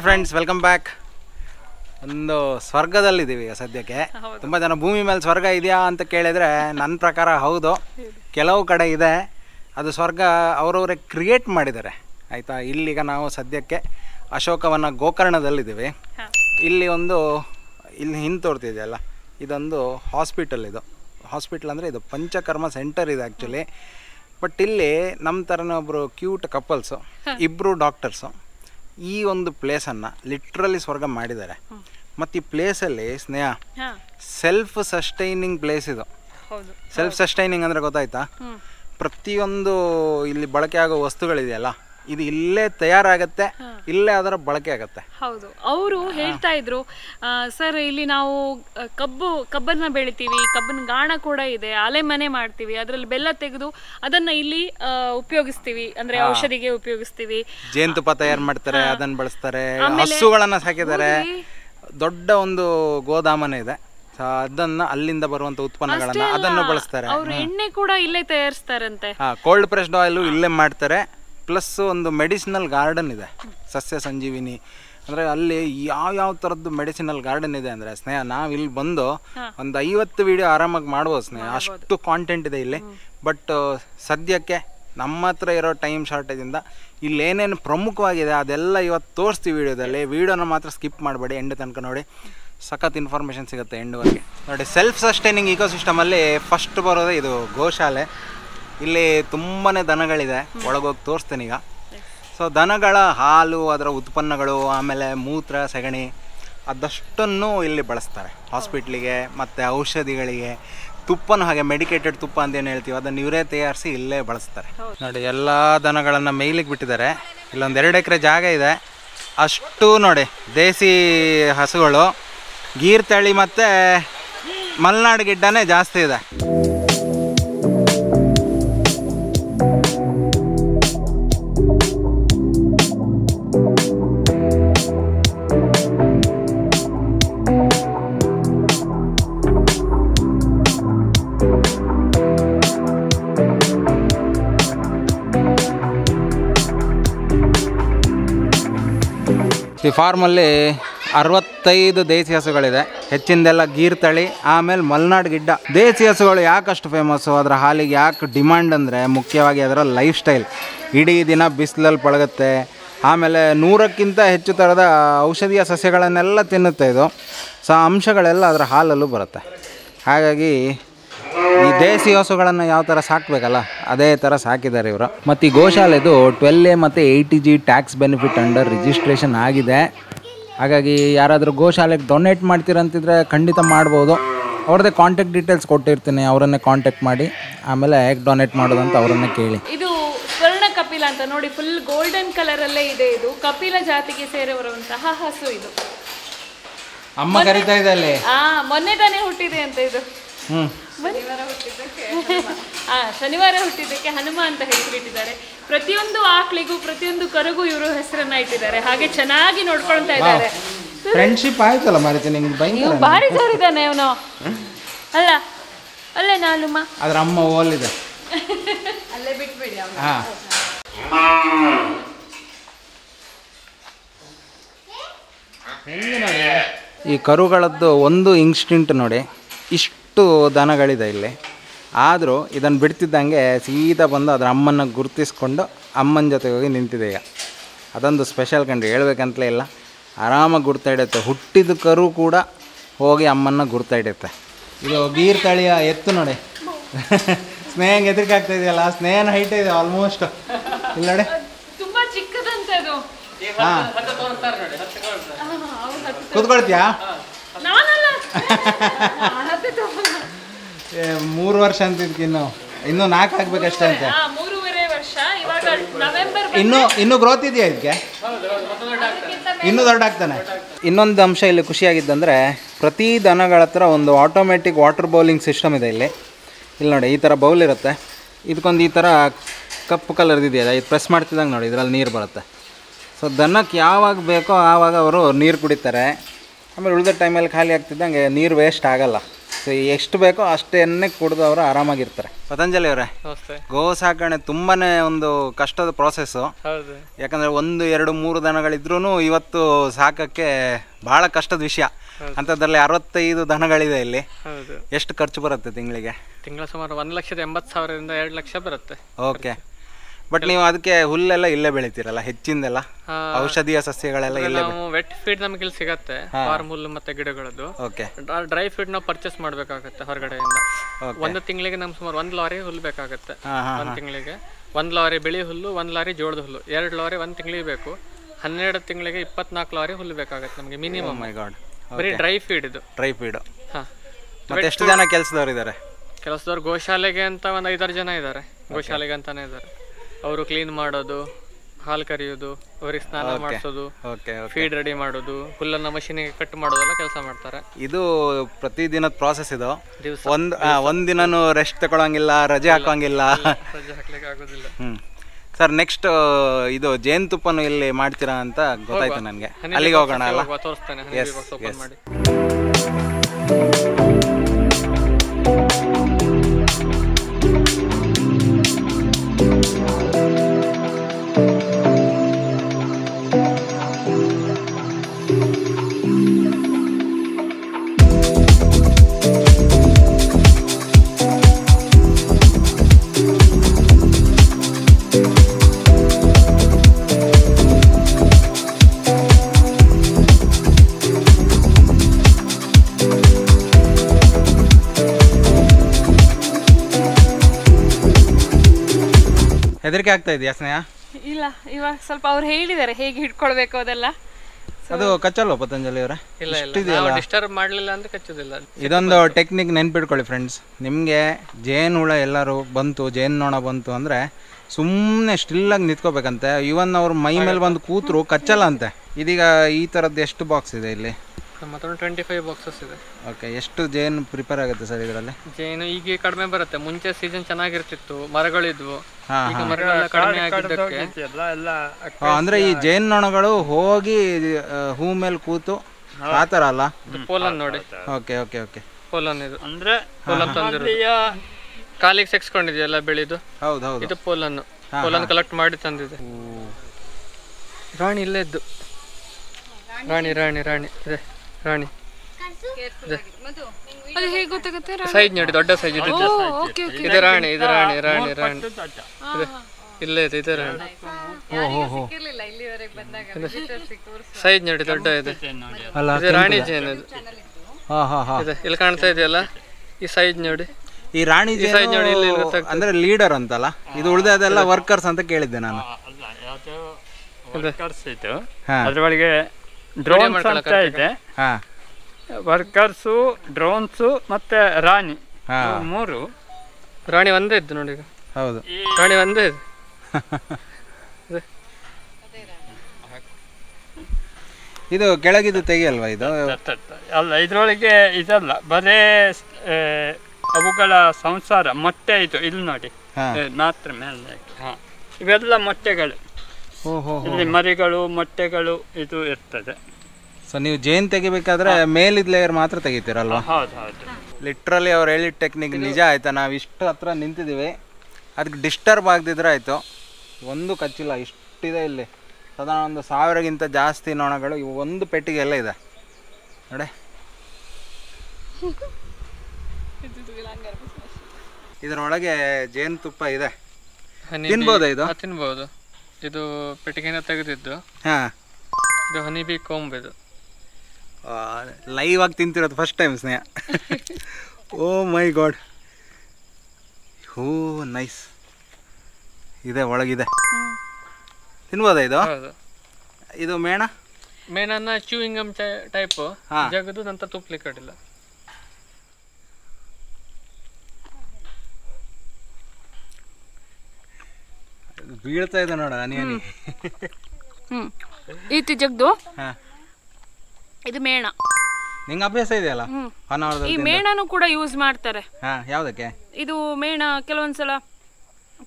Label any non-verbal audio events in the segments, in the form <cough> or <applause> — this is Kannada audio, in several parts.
ಹಾಯ್ ಫ್ರೆಂಡ್ಸ್ ವೆಲ್ಕಮ್ ಬ್ಯಾಕ್ ಒಂದು ಸ್ವರ್ಗದಲ್ಲಿದ್ದೀವಿ ಈಗ ಸದ್ಯಕ್ಕೆ ತುಂಬ ಜನ ಭೂಮಿ ಮೇಲೆ ಸ್ವರ್ಗ ಇದೆಯಾ ಅಂತ ಕೇಳಿದರೆ ನನ್ನ ಪ್ರಕಾರ ಹೌದು ಕೆಲವು ಕಡೆ ಇದೆ ಅದು ಸ್ವರ್ಗ ಅವರವರೇ ಕ್ರಿಯೇಟ್ ಮಾಡಿದ್ದಾರೆ ಆಯಿತಾ ಇಲ್ಲಿಗ ನಾವು ಸದ್ಯಕ್ಕೆ ಅಶೋಕವನ್ನ ಗೋಕರ್ಣದಲ್ಲಿದ್ದೀವಿ ಇಲ್ಲಿ ಒಂದು ಇಲ್ಲಿ ಹಿಂತೋರ್ತಿದೆಯಲ್ಲ ತೋರ್ತಿದೆಯಲ್ಲ ಇದೊಂದು ಹಾಸ್ಪಿಟಲ್ ಇದು ಹಾಸ್ಪಿಟಲ್ ಅಂದರೆ ಇದು ಪಂಚಕರ್ಮ ಸೆಂಟರ್ ಇದೆ ಆ್ಯಕ್ಚುಲಿ ಬಟ್ ಇಲ್ಲಿ ನಮ್ಮ ಥರನೇ ಒಬ್ಬರು ಕ್ಯೂಟ್ ಕಪಲ್ಸು ಇಬ್ಬರು ಡಾಕ್ಟರ್ಸು ಈ ಒಂದು ಪ್ಲೇಸನ್ನು ಲಿಟ್ರಲಿ ಸ್ವರ್ಗ ಮಾಡಿದ್ದಾರೆ ಮತ್ತೆ ಈ ಅಲ್ಲಿ ಸ್ನೇಹ ಸೆಲ್ಫ್ ಸಸ್ಟೈನಿಂಗ್ ಪ್ಲೇಸ್ ಇದು ಸೆಲ್ಫ್ ಸಸ್ಟೈನಿಂಗ್ ಅಂದ್ರೆ ಗೊತ್ತಾಯ್ತಾ ಪ್ರತಿಯೊಂದು ಇಲ್ಲಿ ಬಳಕೆ ಆಗೋ ವಸ್ತುಗಳಿದೆಯಲ್ಲ ಇದು ಇಲ್ಲೇ ತಯಾರಾಗತ್ತೆ ಇಲ್ಲೇ ಅದರ ಬಳಕೆ ಆಗತ್ತೆ ಹೌದು ಅವರು ಹೇಳ್ತಾ ಇದ್ರು ಸರ್ ಇಲ್ಲಿ ನಾವು ಕಬ್ಬು ಕಬ್ಬನ್ನ ಬೆಳಿತೀವಿ ಕಬ್ಬನ ಗಾಣ ಕೂಡ ಇದೆ ಅಲೆ ಮನೆ ಮಾಡ್ತೀವಿ ಅದರಲ್ಲಿ ಬೆಲ್ಲ ತೆಗೆದು ಅದನ್ನ ಇಲ್ಲಿ ಉಪಯೋಗಿಸ್ತೀವಿ ಅಂದ್ರೆ ಔಷಧಿಗೆ ಉಪಯೋಗಿಸ್ತೀವಿ ಜೇನುತುಪ್ಪ ತಯಾರು ಮಾಡ್ತಾರೆ ಅದನ್ನ ಬಳಸ್ತಾರೆ ಹಸುಗಳನ್ನ ಸಾಕಿದ್ದಾರೆ ದೊಡ್ಡ ಒಂದು ಗೋದಾಮನೆ ಇದೆ ಅದನ್ನ ಅಲ್ಲಿಂದ ಬರುವಂತ ಉತ್ಪನ್ನಗಳನ್ನ ಅದನ್ನು ಬಳಸ್ತಾರೆ ಎಣ್ಣೆ ಕೂಡ ಇಲ್ಲೇ ತಯಾರಿಸ್ತಾರಂತೆ ಕೋಲ್ಡ್ ಪ್ರೆಸ್ಡ್ ಆಯಿಲ್ ಇಲ್ಲೇ ಮಾಡ್ತಾರೆ ಪ್ಲಸ್ ಒಂದು ಮೆಡಿಸಿನಲ್ ಗಾರ್ಡನ್ ಇದೆ ಸಸ್ಯ ಸಂಜೀವಿನಿ ಅಂದರೆ ಅಲ್ಲಿ ಯಾವ ಯಾವ ಥರದ್ದು ಮೆಡಿಸಿನಲ್ ಗಾರ್ಡನ್ ಇದೆ ಅಂದರೆ ಸ್ನೇಹ ನಾವು ಇಲ್ಲಿ ಬಂದು ಒಂದು ಐವತ್ತು ವಿಡಿಯೋ ಆರಾಮಾಗಿ ಮಾಡ್ಬೋದು ಸ್ನೇಹ ಅಷ್ಟು ಕಾಂಟೆಂಟ್ ಇದೆ ಇಲ್ಲಿ ಬಟ್ ಸದ್ಯಕ್ಕೆ ನಮ್ಮ ಹತ್ರ ಇರೋ ಟೈಮ್ ಶಾರ್ಟೇಜಿಂದ ಏನೇನು ಪ್ರಮುಖವಾಗಿದೆ ಅದೆಲ್ಲ ಇವತ್ತು ತೋರಿಸ್ತೀವಿ ವಿಡಿಯೋದಲ್ಲಿ ವೀಡಿಯೋನ ಮಾತ್ರ ಸ್ಕಿಪ್ ಮಾಡಬೇಡಿ ಎಂಡ್ ತನಕ ನೋಡಿ ಸಖತ್ ಇನ್ಫಾರ್ಮೇಷನ್ ಸಿಗುತ್ತೆ ವರ್ಗೆ ನೋಡಿ ಸೆಲ್ಫ್ ಸಸ್ಟೈನಿಂಗ್ ಇಕೋಸಿಸ್ಟಮಲ್ಲಿ ಫಸ್ಟ್ ಬರೋದೇ ಇದು ಗೋಶಾಲೆ ಇಲ್ಲಿ ತುಂಬಾ ದನಗಳಿದೆ ಒಳಗೋಗಿ ತೋರಿಸ್ತೇನೆ ಈಗ ಸೊ ದನಗಳ ಹಾಲು ಅದರ ಉತ್ಪನ್ನಗಳು ಆಮೇಲೆ ಮೂತ್ರ ಸಗಣಿ ಅದಷ್ಟನ್ನು ಇಲ್ಲಿ ಬಳಸ್ತಾರೆ ಹಾಸ್ಪಿಟ್ಲಿಗೆ ಮತ್ತು ಔಷಧಿಗಳಿಗೆ ತುಪ್ಪನ ಹಾಗೆ ಮೆಡಿಕೇಟೆಡ್ ತುಪ್ಪ ಅಂತ ಏನು ಹೇಳ್ತೀವಿ ಅದನ್ನು ಇವರೇ ತಯಾರಿಸಿ ಇಲ್ಲೇ ಬಳಸ್ತಾರೆ ನೋಡಿ ಎಲ್ಲ ದನಗಳನ್ನು ಮೇಲಿಗೆ ಬಿಟ್ಟಿದ್ದಾರೆ ಇಲ್ಲೊಂದು ಎರಡು ಎಕರೆ ಜಾಗ ಇದೆ ಅಷ್ಟು ನೋಡಿ ದೇಸಿ ಹಸುಗಳು ಗೀರ್ ತಳಿ ಮತ್ತು ಮಲೆನಾಡು ಗಿಡ್ಡನೇ ಜಾಸ್ತಿ ಇದೆ ಈ ಫಾರ್ಮಲ್ಲಿ ಅರವತ್ತೈದು ದೇಸಿ ಹಸುಗಳಿದೆ ಹೆಚ್ಚಿಂದೆಲ್ಲ ಗೀರ್ ತಳಿ ಆಮೇಲೆ ಮಲ್ನಾಡ್ ಗಿಡ್ಡ ದೇಸಿ ಹಸುಗಳು ಯಾಕಷ್ಟು ಫೇಮಸ್ಸು ಅದರ ಹಾಲಿಗೆ ಯಾಕೆ ಡಿಮ್ಯಾಂಡ್ ಅಂದರೆ ಮುಖ್ಯವಾಗಿ ಅದರ ಲೈಫ್ ಸ್ಟೈಲ್ ಇಡೀ ದಿನ ಬಿಸಿಲಲ್ಲಿ ಪಳಗುತ್ತೆ ಆಮೇಲೆ ನೂರಕ್ಕಿಂತ ಹೆಚ್ಚು ಥರದ ಔಷಧೀಯ ಸಸ್ಯಗಳನ್ನೆಲ್ಲ ತಿನ್ನುತ್ತೆ ಇದು ಸೊ ಅಂಶಗಳೆಲ್ಲ ಅದರ ಹಾಲಲ್ಲೂ ಬರುತ್ತೆ ಹಾಗಾಗಿ ದೇಸಿ ಹಸುಗಳನ್ನು ಯಾವ ಥರ ಸಾಕಬೇಕಲ್ಲ ಅದೇ ಥರ ಸಾಕಿದ್ದಾರೆ ಇವರು ಮತ್ತು ಈ ಗೋಶಾಲೆದು ಟ್ವೆಲ್ ಎ ಮತ್ತು eighty G tax benefit under registration ಆಗಿದೆ ಹಾಗಾಗಿ ಯಾರಾದರೂ ಗೋಶಾಲೆಗೆ ಡೊನೇಟ್ ಮಾಡ್ತೀರಂತಿದ್ರೆ ಖಂಡಿತ ಮಾಡ್ಬೋದು ಅವ್ರದ್ದೇ ಕಾಂಟ್ಯಾಕ್ಟ್ ಡೀಟೇಲ್ಸ್ ಕೊಟ್ಟಿರ್ತೀನಿ ಅವರನ್ನೇ ಕಾಂಟ್ಯಾಕ್ಟ್ ಮಾಡಿ ಆಮೇಲೆ ಹೇಗೆ ಡೊನೇಟ್ ಮಾಡೋದು ಅಂತ ಅವರನ್ನೇ ಕೇಳಿ ಇದು ಸ್ವರ್ಣ ಕಪಿಲ ಅಂತ ನೋಡಿ ಫುಲ್ ಗೋಲ್ಡನ್ ಕಲರಲ್ಲೇ ಇದೆ ಇದು ಕಪಿಲ ಜಾತಿಗೆ ಸೇರಿರುವಂತಹ ಹಸು ಇದು ಅಮ್ಮ ಕರಿತಾ ಇದೆ ಅಲ್ಲಿ ಮೊನ್ನೆ ತಾನೇ ಹುಟ್ಟಿದೆ ಅಂತ ಇದು ಹ್ಞೂ ಹಾ ಶನಿವಾರ ಹುಟ್ಟಿದ್ದಕ್ಕೆ ಹನುಮ ಅಂತ ಹೇಳಿಬಿಟ್ಟಿದ್ದಾರೆ ಪ್ರತಿಯೊಂದು ಆಕ್ಳಿಗೂ ಪ್ರತಿಯೊಂದು ಕರುಗೂ ಇವರು ಹೆಸರನ್ನ ಇಟ್ಟಿದ್ದಾರೆ ಹಾಗೆ ಚೆನ್ನಾಗಿ ನೋಡ್ಕೊಳ್ತಾ ಇದ್ದಾರೆ ಫ್ರೆಂಡ್ಶಿಪ್ ಆಯ್ತಲ್ಲ ಮಾರಿತ ನಿಮ್ಗೆ ಭಯಂಕರ ಭಾರಿ ಜೋರಿದ್ದಾನೆ ಇವನು ಅಲ್ಲ ಅಲ್ಲೇ ನಾನುಮ್ಮ ಅದ್ರ ಅಮ್ಮ ಓಲಿದೆ ಅಲ್ಲೇ ಬಿಟ್ಬಿಡಿ ಹಾಂ ಈ ಕರುಗಳದ್ದು ಒಂದು ಇನ್ಸ್ಟಿಂಟ್ ನೋಡಿ ಇಷ್ಟು ಅಷ್ಟು ದನಗಳಿದೆ ಇಲ್ಲಿ ಆದರೂ ಇದನ್ನು ಬಿಡ್ತಿದ್ದಂಗೆ ಸೀದಾ ಬಂದು ಅದರ ಅಮ್ಮನ ಗುರುತಿಸ್ಕೊಂಡು ಅಮ್ಮನ ಜೊತೆಗೆ ಹೋಗಿ ನಿಂತಿದೆ ಈಗ ಅದೊಂದು ಸ್ಪೆಷಲ್ ಕಂಡು ಹೇಳ್ಬೇಕಂತಲೇ ಇಲ್ಲ ಆರಾಮಾಗಿ ಗುರ್ತಾ ಹಿಡಿಯುತ್ತೆ ಹುಟ್ಟಿದ ಕರು ಕೂಡ ಹೋಗಿ ಅಮ್ಮನ್ನ ಗುರ್ತಾ ಹಿಡಿಯುತ್ತೆ ಇದು ಗೀರ್ ತಳಿಯ ಎತ್ತು ನೋಡಿ <laughs> ಸ್ನೇಹಂಗೆ ಎದುರಿಗೆ ಆಗ್ತಾ ಇದೆಯಲ್ಲ ಸ್ನೇಹನ ಹೈಟ್ ಇದೆ ಆಲ್ಮೋಸ್ಟ್ ಇಲ್ಲ ನೋಡಿ ಹಾಂ ಕೂತ್ಕೊಳ್ತೀಯಾ <laughs> ಮೂರು ವರ್ಷ ಅಂತಿದ್ವಿ ನಾವು ಇನ್ನು ನಾಲ್ಕು ಅಷ್ಟೇ ಅಂತ ಮೂರುವರೆ ವರ್ಷ ಇವಾಗ ನವೆಂಬರ್ ಇನ್ನು ಇನ್ನು ಗ್ರೋತ್ ಇದೆಯಾ ಇದಕ್ಕೆ ಇನ್ನೂ ದೊಡ್ಡ ಇನ್ನೊಂದು ಅಂಶ ಇಲ್ಲಿ ಖುಷಿಯಾಗಿದ್ದಂದರೆ ಪ್ರತಿ ದನಗಳ ಹತ್ರ ಒಂದು ಆಟೋಮೆಟಿಕ್ ವಾಟರ್ ಬೌಲಿಂಗ್ ಸಿಸ್ಟಮ್ ಇದೆ ಇಲ್ಲಿ ಇಲ್ಲಿ ನೋಡಿ ಈ ಥರ ಬೌಲ್ ಇರುತ್ತೆ ಇದಕ್ಕೊಂದು ಈ ಥರ ಕಪ್ಪು ಕಲರ್ದಿದೆಯಲ್ಲ ಇದು ಪ್ರೆಸ್ ಮಾಡ್ತಿದ್ದಂಗೆ ನೋಡಿ ಇದರಲ್ಲಿ ನೀರು ಬರುತ್ತೆ ಸೊ ದನಕ್ಕೆ ಯಾವಾಗ ಬೇಕೋ ಆವಾಗ ಅವರು ನೀರು ಕುಡಿತಾರೆ ಆಮೇಲೆ ಉಳಿದ ಟೈಮಲ್ಲಿ ಖಾಲಿ ಆಗ್ತಿದ್ದಂಗೆ ನೀರು ವೇಸ್ಟ್ ಆಗೋಲ್ಲ ಸೊ ಎಷ್ಟು ಬೇಕೋ ಅಷ್ಟೇನ್ನೇ ಕುಡಿದು ಅವರು ಆರಾಮಾಗಿರ್ತಾರೆ ಪತಂಜಲಿ ಅವರೇ ಗೋ ಸಾಕಣೆ ತುಂಬಾನೇ ಒಂದು ಕಷ್ಟದ ಪ್ರೊಸೆಸ್ ಯಾಕಂದ್ರೆ ಒಂದು ಎರಡು ಮೂರು ದನಗಳಿದ್ರು ಇವತ್ತು ಸಾಕಕ್ಕೆ ಬಹಳ ಕಷ್ಟದ ವಿಷಯ ಅಂತದ್ರಲ್ಲಿ ಅರವತ್ತೈದು ದನಗಳಿದೆ ಇಲ್ಲಿ ಎಷ್ಟು ಖರ್ಚು ಬರುತ್ತೆ ತಿಂಗಳಿಗೆ ತಿಂಗಳ ಸುಮಾರು ಒಂದ್ ಲಕ್ಷದ ಎಂಬತ್ತು ಸಾವಿರದಿಂದ ಎರಡು ಲಕ್ಷ ಬರುತ್ತೆ ಓಕೆ ಬಟ್ ನೀವು ಅದಕ್ಕೆ ಹುಲ್ಲೆಲ್ಲ ಇಲ್ಲೇ ಬೆಳಿತೀರಲ್ಲ ಹೆಚ್ಚಿಂದೆಲ್ಲ ಔಷಧೀಯ ಸಸ್ಯಗಳೆಲ್ಲ ಇಲ್ಲೇ ವೆಟ್ ಫೀಡ್ ನಮಗೆ ಇಲ್ಲಿ ಸಿಗತ್ತೆ ಫಾರ್ಮ್ ಹುಲ್ಲು ಮತ್ತೆ ಗಿಡಗಳದ್ದು ಓಕೆ ಡ್ರೈ ಫೀಡ್ ನಾವು ಪರ್ಚೇಸ್ ಮಾಡ್ಬೇಕಾಗತ್ತೆ ಹೊರಗಡೆಯಿಂದ ಒಂದು ತಿಂಗಳಿಗೆ ನಮ್ಗೆ ಸುಮಾರು ಒಂದು ಲಾರಿ ಹುಲ್ಲು ಬೇಕಾಗತ್ತೆ ಒಂದು ತಿಂಗಳಿಗೆ ಒಂದು ಲಾರಿ ಬಿಳಿ ಹುಲ್ಲು ಒಂದು ಲಾರಿ ಜೋಳದ ಹುಲ್ಲು ಎರಡು ಲಾರಿ ಒಂದು ತಿಂಗಳಿಗೆ ಬೇಕು ಹನ್ನೆರಡು ತಿಂಗಳಿಗೆ ಇಪ್ಪತ್ನಾಲ್ಕು ಲಾರಿ ಹುಲ್ಲು ಬೇಕಾಗತ್ತೆ ನಮಗೆ ಮಿನಿಮಮ್ oh ಬರೀ ಡ್ರೈ ಫೀಡ್ ಇದು ಡ್ರೈ ಫೀಡ್ ಮತ್ತೆ ಎಷ್ಟು ಜನ ಕೆಲಸದವ್ರು ಇದ್ದಾರೆ ಕೆಲಸದವ್ರು ಗೋಶಾಲೆಗೆ ಅಂತ ಒಂದು ಐದಾರು ಜನ ಇದ್ದಾರೆ ಗೋಶಾಲೆಗೆ ಅಂತಾನೆ ಇದ್ದಾರೆ ಅವರು ಕ್ಲೀನ್ ಮಾಡೋದು ಹಾಲು ಕರಿಯೋದು ಅವರಿಗೆ ಸ್ನಾನ ಮಾಡಿಸೋದು ಫೀಡ್ ರೆಡಿ ಮಾಡೋದು ಹುಲ್ಲನ್ನ ಮಷೀನಿಗೆ ಕಟ್ ಮಾಡೋದೆಲ್ಲ ಕೆಲಸ ಮಾಡ್ತಾರೆ ಇದು ಪ್ರತಿದಿನದ ಪ್ರಾಸೆಸ್ ಇದು ಒಂದು ದಿನನು ರೆಸ್ಟ್ ತಗೊಳಂಗಿಲ್ಲ ರಜೆ ಹಾಕೋಂಗಿಲ್ಲ ರಜೆ ಸರ್ ನೆಕ್ಸ್ಟ್ ಇದು ಜೇನುತುಪ್ಪನು ಇಲ್ಲಿ ಮಾಡ್ತೀರಾ ಅಂತ ಗೊತ್ತಾಯ್ತು ನನಗೆ ಅಲ್ಲಿಗೆ ಹೋಗೋಣ ಅಲ್ಲ ತೋರಿಸ್ತಾನೆ ಎಸ್ ಎಸ್ ಹೆದರಿಕೆ ಆಗ್ತಾ ಇದೆಯಾ ಸ್ನೇಹ ಇಲ್ಲ ಇವಾಗ ಸ್ವಲ್ಪ ಅವ್ರು ಹೇಳಿದ್ದಾರೆ ಹೇಗೆ ಹಿಡ್ಕೊಳ್ಬೇಕು ಅದೆಲ್ಲ ಅದು ಕಚ್ಚಲ್ವ ಪತಂಜಲಿ ಅವರ ಡಿಸ್ಟರ್ಬ್ ಮಾಡಲಿಲ್ಲ ಅಂದ್ರೆ ಕಚ್ಚೋದಿಲ್ಲ ಇದೊಂದು ಟೆಕ್ನಿಕ್ ನೆನ್ಪಿಟ್ಕೊಳ್ಳಿ ಫ್ರೆಂಡ್ಸ್ ನಿಮಗೆ ಜೇನು ಹುಳ ಎಲ್ಲರೂ ಬಂತು ಜೇನು ನೋಣ ಬಂತು ಅಂದರೆ ಸುಮ್ಮನೆ ಆಗಿ ನಿಂತ್ಕೋಬೇಕಂತೆ ಇವನ್ ಅವ್ರ ಮೈ ಮೇಲೆ ಬಂದು ಕೂತ್ರು ಕಚ್ಚಲ್ಲ ಅಂತೆ ಇದೀಗ ಈ ತರದ್ದು ಎಷ್ಟು ಬಾಕ್ಸ್ ಇದೆ ಇಲ್ಲಿ ಮತ್ತೊಂದು ಟ್ವೆಂಟಿ ಫೈವ್ ಬಾಕ್ಸಸ್ ಇದೆ ಓಕೆ ಎಷ್ಟು ಜೇನು ಪ್ರಿಪೇರ್ ಆಗುತ್ತೆ ಸರ್ ಇದರಲ್ಲಿ ಜೇನು ಈಗ ಕಡಿಮೆ ಬರುತ್ತೆ ಮುಂಚೆ ಸೀಸನ್ ಚೆನ್ನಾಗಿರ್ತಿತ್ತು ಮರಗಳಿದ್ವು ಈಗ ಮರಗಳೆಲ್ಲ ಕಡಿಮೆ ಆಗಿದ್ದಕ್ಕೆ ಅಂದ್ರೆ ಈ ಜೇನು ನೊಣಗಳು ಹೋಗಿ ಹೂ ಮೇಲೆ ಕೂತು ಆತರ ಅಲ್ಲ ಪೋಲನ್ ನೋಡಿ ಓಕೆ ಓಕೆ ಓಕೆ ಪೋಲನ್ ಇದು ಅಂದ್ರೆ ಪೋಲನ್ ತಂದಿರೋ ಕಾಲಿಗೆ ಸೆಕ್ಸ್ಕೊಂಡಿದೆಯಲ್ಲ ಬೆಳಿದು ಹೌದು ಹೌದು ಇದು ಪೋಲನ್ ಪೋಲನ್ ಕಲೆಕ್ಟ್ ಮಾಡಿ ತಂದಿದೆ ರಾಣಿ ಇಲ್ಲೇ ಇದ್ದು ರಾಣಿ ರಾಣಿ ರಾಣಿ ಇದೆ ರಾಣಿ ಅದು ಗೊತ್ತಾಗುತ್ತೆ ಸೈಜ್ ನೋಡಿ ದೊಡ್ಡ ಸೈಜ್ ಇದೆ ಇದು ರಾಣಿ ಇದು ರಾಣಿ ರಾಣಿ ರಾಣಿ ಇಲ್ಲೇ ಇದೆ ಇದು ರಾಣಿ ಸೈಜ್ ನೋಡಿ ದೊಡ್ಡ ಇದೆ ಇದು ರಾಣಿ ಜೇನ್ ಇದು ಇಲ್ಲಿ ಕಾಣ್ತಾ ಇದೆಯಲ್ಲ ಈ ಸೈಜ್ ನೋಡಿ ಈ ರಾಣಿ ಸೈಜ್ ನೋಡಿ ಇಲ್ಲಿ ಅಂದ್ರೆ ಲೀಡರ್ ಅಂತಲ್ಲ ಇದು ಉಳಿದದೆಲ್ಲ ವರ್ಕರ್ಸ್ ಅಂತ ಕೇಳಿದ್ದೆ ನಾನು ವರ್ಕರ್ಸ್ ಅದ್ರ ಒಳಗೆ ಡ್ರೋನ್ಸ್ ಅಂತ ಇದೆ ವರ್ಕರ್ಸು ಡ್ರೋನ್ಸು ಮತ್ತೆ ರಾಣಿ ಮೂರು ರಾಣಿ ಒಂದೇ ಇದ್ದು ನೋಡಿ ಹೌದು ರಾಣಿ ಒಂದೇ ಇದೆ <laughs> ಇದು ಕೆಳಗಿದು ತೆಗೆಯಲ್ವಾ ಇದು ಅಲ್ಲ ಇದರೊಳಗೆ ಇದಲ್ಲ ಬರೇ ಅವುಗಳ ಸಂಸಾರ ಮೊಟ್ಟೆ ಇದು ಇಲ್ಲಿ ನೋಡಿ ಮಾತ್ರ ಮೇಲೆ ಹಾ ಇವೆಲ್ಲ ಮೊಟ್ಟೆಗಳು ಇಲ್ಲಿ ಮರಿಗಳು ಮೊಟ್ಟೆಗಳು ಇದು ಇರ್ತದೆ ಸೊ ನೀವು ಜೇನ್ ತೆಗಿಬೇಕಾದ್ರೆ ಮೇಲಿದ್ ಲೇಯರ್ ಮಾತ್ರ ತೆಗಿತೀರಲ್ವ ಲಿಟ್ರಲಿ ಅವ್ರು ಹೇಳಿದ ಟೆಕ್ನಿಕ್ ನಿಜ ಆಯ್ತಾ ನಾವು ಇಷ್ಟು ಹತ್ರ ನಿಂತಿದ್ದೀವಿ ಅದಕ್ಕೆ ಡಿಸ್ಟರ್ಬ್ ಆಗದಿದ್ರೆ ಆಯಿತು ಒಂದು ಕಚ್ಚಿಲ್ಲ ಇಷ್ಟಿದೆ ಇಲ್ಲಿ ಸದಾ ಒಂದು ಸಾವಿರಗಿಂತ ಜಾಸ್ತಿ ನೊಣಗಳು ಇವು ಒಂದು ಪೆಟ್ಟಿಗೆ ಎಲ್ಲ ಇದೆ ನೋಡಿ ಇದರೊಳಗೆ ತುಪ್ಪ ಇದೆ ತಿನ್ಬೋದು ಇದು ತಿನ್ಬೋದು ಇದು ಪೆಟ್ಟಿಗೆನ ತೆಗೆದಿದ್ದು ಇದು ಬಿ ಕೋಂಬ್ ಇದು ಲೈವ್ ಆಗಿ ತಿಂತಿರೋದು first time Sneha oh my god ಹೂ ನೈಸ್ ಇದೆ ಒಳಗಿದೆ ತಿನ್ಬೋದ ಇದು ಇದು ಮೇಣ ಮೇಣನ ಚೂಯಿಂಗಮ್ ಟೈಪ್ ಜಗದು ನಂತರ ತುಪ್ಪಲಿ ಕಡಿಲ್ಲ ಬೀಳ್ತಾ ಇದೆ ನೋಡ ಅನಿಯನಿ ಹ್ಞೂ ಈತಿ ಜಗ್ದು ಹಾಂ ಇದು ಮೇಣ ನಿಂಗೆ ಅಭ್ಯಾಸ ಇದೆಯಲ್ಲ ಈ ಮೇಣನೂ ಕೂಡ ಯೂಸ್ ಮಾಡ್ತಾರೆ ಹಾ ಯಾವುದಕ್ಕೆ ಇದು ಮೇಣ ಕೆಲವೊಂದ್ಸಲ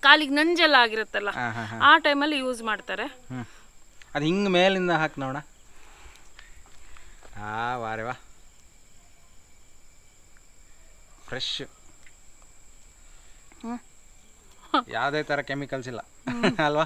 ಕಾಲಿಗೆ ನಂಜೆಲ್ಲ ಆಗಿರುತ್ತಲ್ಲ ಆ ಟೈಮಲ್ಲಿ ಯೂಸ್ ಮಾಡ್ತಾರೆ ಅದು ಹಿಂಗೆ ಮೇಲಿಂದ ಹಾಕಿ ನೋಡ ಆ ವಾರೆ ವಾ ಫ್ರೆಶ್ ಹ್ಞೂ ಯಾವುದೇ ತರ ಕೆಮಿಕಲ್ಸ್ ಇಲ್ಲ ಅಲ್ವಾ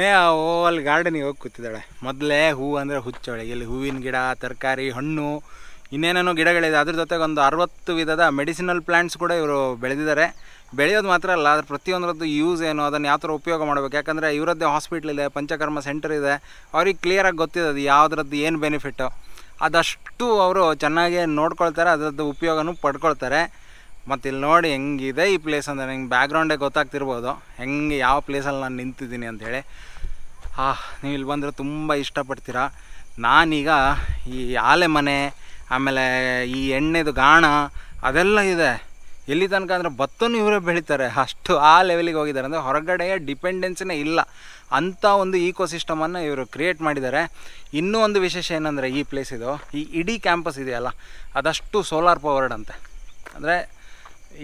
ಮೇ ಅಲ್ಲಿ ಗಾರ್ಡನಿಗೆ ಹೋಗಿ ಕೂತಿದ್ದಾಳೆ ಮೊದಲೇ ಹೂವು ಅಂದರೆ ಹುಚ್ಚವಳೆ ಇಲ್ಲಿ ಹೂವಿನ ಗಿಡ ತರಕಾರಿ ಹಣ್ಣು ಇನ್ನೇನೇನೋ ಗಿಡಗಳಿದೆ ಅದ್ರ ಜೊತೆಗೆ ಒಂದು ಅರವತ್ತು ವಿಧದ ಮೆಡಿಸಿನಲ್ ಪ್ಲ್ಯಾಂಟ್ಸ್ ಕೂಡ ಇವರು ಬೆಳೆದಿದ್ದಾರೆ ಬೆಳೆಯೋದು ಮಾತ್ರ ಅಲ್ಲ ಅದ್ರ ಪ್ರತಿಯೊಂದರದ್ದು ಯೂಸ್ ಏನು ಅದನ್ನು ಯಾವ ಥರ ಉಪಯೋಗ ಮಾಡಬೇಕು ಯಾಕಂದರೆ ಇವರದ್ದೇ ಹಾಸ್ಪಿಟ್ಲ್ ಇದೆ ಪಂಚಕರ್ಮ ಸೆಂಟರ್ ಇದೆ ಅವ್ರಿಗೆ ಕ್ಲಿಯರಾಗಿ ಗೊತ್ತಿದೆ ಅದು ಯಾವುದ್ರದ್ದು ಏನು ಬೆನಿಫಿಟ್ಟು ಅದಷ್ಟು ಅವರು ಚೆನ್ನಾಗಿ ನೋಡ್ಕೊಳ್ತಾರೆ ಅದರದ್ದು ಉಪಯೋಗನೂ ಪಡ್ಕೊಳ್ತಾರೆ ಮತ್ತು ಇಲ್ಲಿ ನೋಡಿ ಹೆಂಗಿದೆ ಈ ಪ್ಲೇಸ್ ಅಂದರೆ ನಂಗೆ ಬ್ಯಾಕ್ಗ್ರೌಂಡೇ ಗೊತ್ತಾಗ್ತಿರ್ಬೋದು ಹೆಂಗೆ ಯಾವ ಪ್ಲೇಸಲ್ಲಿ ನಾನು ನಿಂತಿದ್ದೀನಿ ಅಂಥೇಳಿ ನೀವು ಇಲ್ಲಿ ಬಂದರೆ ತುಂಬ ಇಷ್ಟಪಡ್ತೀರಾ ನಾನೀಗ ಈ ಆಲೆ ಮನೆ ಆಮೇಲೆ ಈ ಎಣ್ಣೆದು ಗಾಣ ಅದೆಲ್ಲ ಇದೆ ಎಲ್ಲಿ ತನಕ ಅಂದರೆ ಭತ್ತನೂ ಇವರೇ ಬೆಳೀತಾರೆ ಅಷ್ಟು ಆ ಲೆವೆಲಿಗೆ ಹೋಗಿದ್ದಾರೆ ಅಂದರೆ ಹೊರಗಡೆ ಡಿಪೆಂಡೆನ್ಸಿನೇ ಇಲ್ಲ ಅಂಥ ಒಂದು ಈಕೋಸಿಸ್ಟಮನ್ನು ಇವರು ಕ್ರಿಯೇಟ್ ಮಾಡಿದ್ದಾರೆ ಇನ್ನೂ ಒಂದು ವಿಶೇಷ ಏನಂದರೆ ಈ ಪ್ಲೇಸ್ ಇದು ಈ ಇಡೀ ಕ್ಯಾಂಪಸ್ ಇದೆಯಲ್ಲ ಅದಷ್ಟು ಸೋಲಾರ್ ಪವರ್ಡ್ ಅಂತೆ ಅಂದರೆ